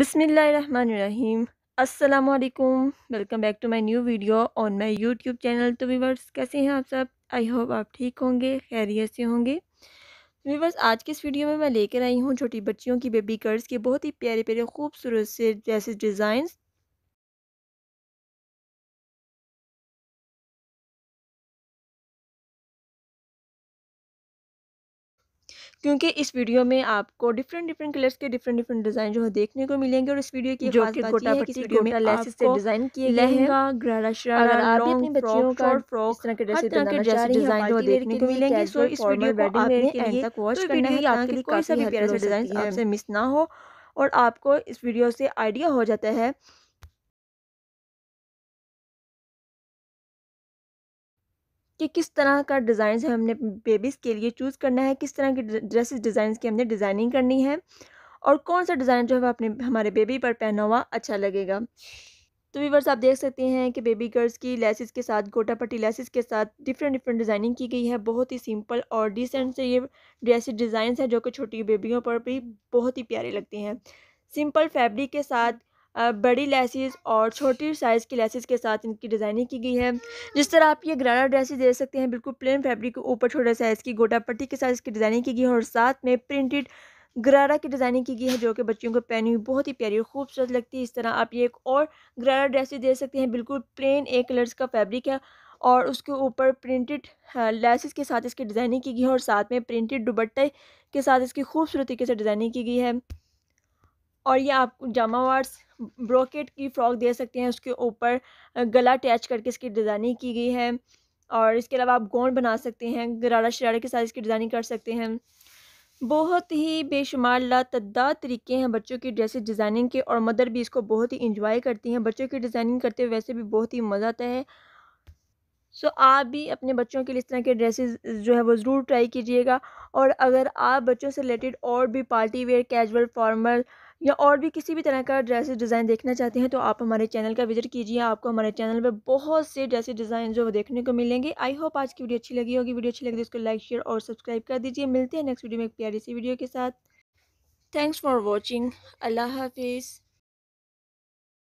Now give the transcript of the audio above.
बिसमीम् अल्लाम welcome back to my new video on my YouTube channel तो viewers कैसे हैं आप सब आई होप आप ठीक होंगे खैरियत से होंगे तो वीवर्स आज की इस वीडियो में मैं लेकर आई हूँ छोटी बच्चियों की बेबी कर्स के बहुत ही प्यारे प्यारे खूबसूरत से जैसे डिज़ाइंस क्योंकि इस वीडियो में आपको डिफरेंट डिफरेंट कलर्स के डिफरेंट डिफरेंट डिज़ाइन जो है देखने को मिलेंगे और इस वीडियो की जो कि वीडियो में लेसेस से डिज़ाइन किए लहंगा गरारा शरारा आप अपनी बच्चियों का फ्रॉक तरह के डिज़ाइन जो देखने को मिलेंगे सो इस वीडियो को एंड तक वॉच तो करना है कोई सा भी प्यारा सा डिज़ाइन आपसे मिस ना हो और आपको इस वीडियो से आइडिया हो जाता है कि किस तरह का डिज़ाइन हमने बेबीज़ के लिए चूज़ करना है किस तरह के ड्रेसेस डिज़ाइन की हमने डिज़ाइनिंग करनी है और कौन सा डिज़ाइन जो है अपने हमारे बेबी पर पहना हुआ अच्छा लगेगा तो व्यूवर्स आप देख सकते हैं कि बेबी गर्ल्स की लेसिस के साथ गोटा पट्टी लेसिस के साथ डिफरेंट डिफरेंट डिज़ाइनिंग की गई है बहुत ही सिंपल और डिसेंट से ये ड्रेसिस डिज़ाइंस हैं जो कि छोटी बेबियों पर भी बहुत ही प्यारे लगते हैं सिंपल फैब्रिक के साथ बड़ी लेसिस और छोटी साइज़ की लेसिस के साथ इनकी डिज़ाइनिंग की गई है जिस तरह आप ये ग्राना ड्रेसेस दे सकते हैं बिल्कुल प्लेन फैब्रिक के ऊपर छोटे साइज़ की गोटा पट्टी के साथ इसकी डिज़ाइनिंग की गई है और साथ में प्रिंटेड गरारा की डिज़ाइनिंग की गई है जो कि बच्चियों को पहनी हुई बहुत ही प्यारी और खूबसूरत लगती है इस तरह आप ये एक और गरारा ड्रेसेस दे सकते हैं बिल्कुल प्लेन एक कलर्स का फैब्रिक है और उसके ऊपर प्रिंटेड हाँ, लेसिस के साथ इसकी डिज़ाइनिंग की गई है और साथ में प्रिंटेड दुबट्टे के साथ इसकी खूबसूरती के साथ डिज़ाइनिंग की गई है और ये आप जामावार्स ब्रोकेट की फ़्रॉक दे सकते हैं उसके ऊपर गला अटैच करके इसकी डिज़ाइनिंग की गई है और इसके अलावा आप गोंड बना सकते हैं गरारा शरारा के साथ इसकी डिज़ाइनिंग कर सकते हैं बहुत ही बेशुमार लातदार तरीके हैं बच्चों की ड्रेसेस डिज़ाइनिंग के और मदर भी इसको बहुत ही इंजॉय करती हैं बच्चों की डिज़ाइनिंग करते हुए वैसे भी बहुत ही मज़ा आता है सो so, आप भी अपने बच्चों के लिए इस तरह के ड्रेसेस जो है वो ज़रूर ट्राई कीजिएगा और अगर आप बच्चों से रिलेटेड और भी पार्टी वेयर कैजुअल फॉर्मल या और भी किसी भी तरह का ड्रेसेस डिज़ाइन देखना चाहते हैं तो आप हमारे चैनल का विजिट कीजिए आपको हमारे चैनल पर बहुत से ड्रेसेस डिज़ाइन जो देखने को मिलेंगे आई होप आज की वीडियो अच्छी लगी होगी वीडियो अच्छी लगी तो उसको लाइक शेयर और सब्सक्राइब कर दीजिए मिलते हैं नेक्स्ट वीडियो में एक प्यारी सी वीडियो के साथ थैंक्स फॉर वॉचिंग अल्लाह हाफिज़